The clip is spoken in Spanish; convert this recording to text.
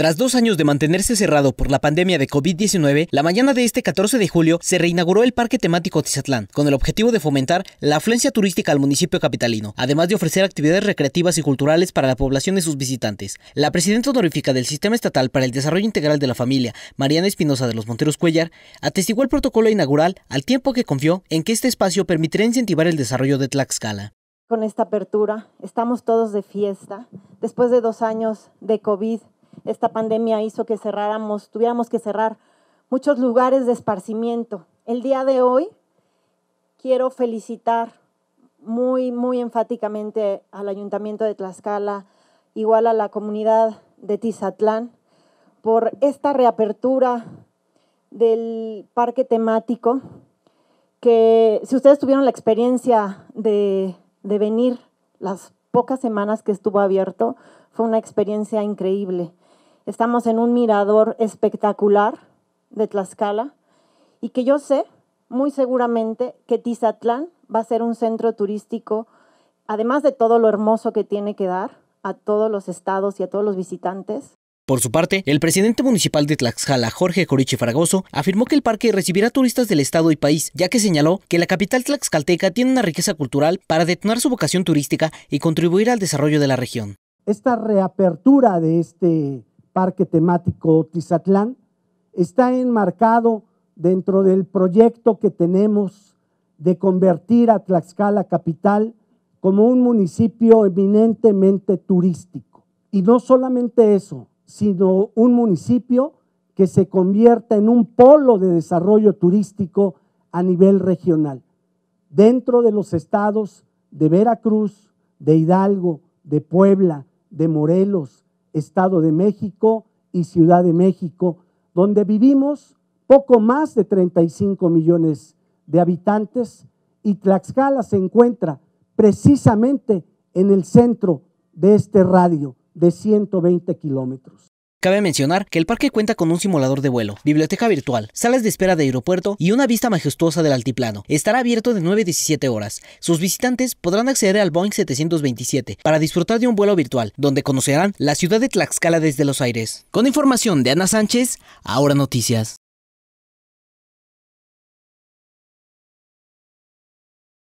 Tras dos años de mantenerse cerrado por la pandemia de COVID-19, la mañana de este 14 de julio se reinauguró el Parque Temático Tizatlán, con el objetivo de fomentar la afluencia turística al municipio capitalino, además de ofrecer actividades recreativas y culturales para la población y sus visitantes. La presidenta honorífica del Sistema Estatal para el Desarrollo Integral de la Familia, Mariana Espinosa de los Monteros Cuellar, atestiguó el protocolo inaugural al tiempo que confió en que este espacio permitirá incentivar el desarrollo de Tlaxcala con esta apertura. Estamos todos de fiesta. Después de dos años de COVID, esta pandemia hizo que cerráramos, tuviéramos que cerrar muchos lugares de esparcimiento. El día de hoy quiero felicitar muy, muy enfáticamente al Ayuntamiento de Tlaxcala, igual a la comunidad de Tizatlán, por esta reapertura del parque temático, que si ustedes tuvieron la experiencia de, de venir las pocas semanas que estuvo abierto, fue una experiencia increíble. Estamos en un mirador espectacular de Tlaxcala y que yo sé muy seguramente que Tizatlán va a ser un centro turístico, además de todo lo hermoso que tiene que dar a todos los estados y a todos los visitantes, por su parte, el presidente municipal de Tlaxcala, Jorge Corichi Fragoso, afirmó que el parque recibirá turistas del estado y país, ya que señaló que la capital tlaxcalteca tiene una riqueza cultural para detonar su vocación turística y contribuir al desarrollo de la región. Esta reapertura de este Parque Temático Tizatlán, está enmarcado dentro del proyecto que tenemos de convertir a Tlaxcala capital como un municipio eminentemente turístico. Y no solamente eso, sino un municipio que se convierta en un polo de desarrollo turístico a nivel regional, dentro de los estados de Veracruz, de Hidalgo, de Puebla, de Morelos, Estado de México y Ciudad de México, donde vivimos poco más de 35 millones de habitantes y Tlaxcala se encuentra precisamente en el centro de este radio de 120 kilómetros. Cabe mencionar que el parque cuenta con un simulador de vuelo, biblioteca virtual, salas de espera de aeropuerto y una vista majestuosa del altiplano. Estará abierto de 9 a 17 horas. Sus visitantes podrán acceder al Boeing 727 para disfrutar de un vuelo virtual, donde conocerán la ciudad de Tlaxcala desde los aires. Con información de Ana Sánchez, ahora noticias.